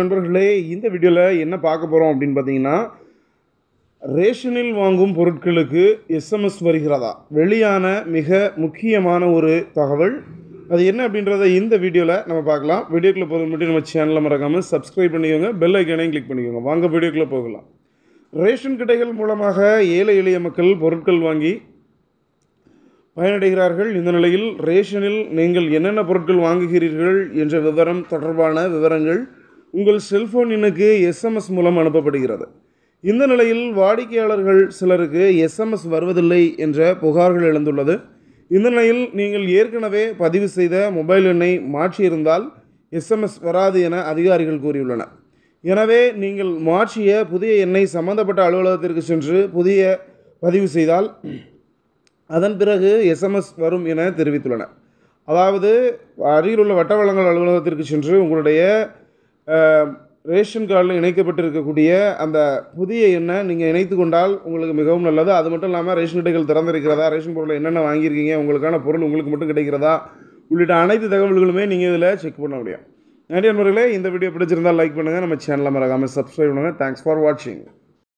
நண்பர்களே இந்த வீடியோவில் என்ன பார்க்க போகிறோம் அப்படின்னு பார்த்தீங்கன்னா ரேஷனில் வாங்கும் பொருட்களுக்கு எஸ்எம்எஸ் வருகிறதா வெளியான மிக முக்கியமான ஒரு தகவல் அது என்ன அப்படின்றத இந்த வீடியோவில் நம்ம பார்க்கலாம் வீடியோக்குள்ளே போகிறது மட்டும் நம்ம சேனலில் மறக்காமல் சப்ஸ்கிரைப் பண்ணிக்கோங்க பெல் ஐக்கானையும் கிளிக் பண்ணிக்கோங்க வாங்க வீடியோக்குள்ளே போகலாம் ரேஷன் கடைகள் மூலமாக ஏழை எளிய மக்கள் பொருட்கள் வாங்கி பயனடைகிறார்கள் இந்த நிலையில் ரேஷனில் நீங்கள் என்னென்ன பொருட்கள் வாங்குகிறீர்கள் என்ற விவரம் தொடர்பான விவரங்கள் உங்கள் செல்போன் எண்ணுக்கு எஸ்எம்எஸ் மூலம் அனுப்பப்படுகிறது இந்த நிலையில் வாடிக்கையாளர்கள் சிலருக்கு எஸ்எம்எஸ் வருவதில்லை என்ற புகார்கள் எழுந்துள்ளது இந்த நிலையில் நீங்கள் ஏற்கனவே பதிவு செய்த மொபைல் எண்ணை மாற்றியிருந்தால் எஸ்எம்எஸ் வராது என அதிகாரிகள் கூறியுள்ளனர் எனவே நீங்கள் மாற்றிய புதிய எண்ணை சம்பந்தப்பட்ட அலுவலகத்திற்கு சென்று புதிய பதிவு செய்தால் அதன் பிறகு எஸ்எம்எஸ் வரும் என தெரிவித்துள்ளனர் அதாவது அருகிலுள்ள வட்ட வளங்கள் அலுவலகத்திற்கு சென்று உங்களுடைய ரேஷன் கார்டில் இணைக்கப்பட்டிருக்கக்கூடிய அந்த புதிய எண்ணை நீங்கள் இணைத்து கொண்டால் உங்களுக்கு மிகவும் நல்லது அது மட்டும் இல்லாமல் ரேஷன் கடைகள் திறந்திருக்கிறதா ரேஷன் பொருளை என்னென்ன வாங்கியிருக்கீங்க உங்களுக்கான பொருள் உங்களுக்கு மட்டும் கிடைக்கிறதா உள்ளிட்ட அனைத்து தகவல்களுமே நீங்கள் இதில் செக் பண்ண முடியும் நன்றி நண்பர்களே இந்த வீடியோ பிடிச்சிருந்தால் லைக் பண்ணுங்கள் நம்ம சேனலில் மறக்காமல் சப்ஸ்கிரைப் பண்ணுங்கள் தேங்க்ஸ் ஃபார் வாட்சிங்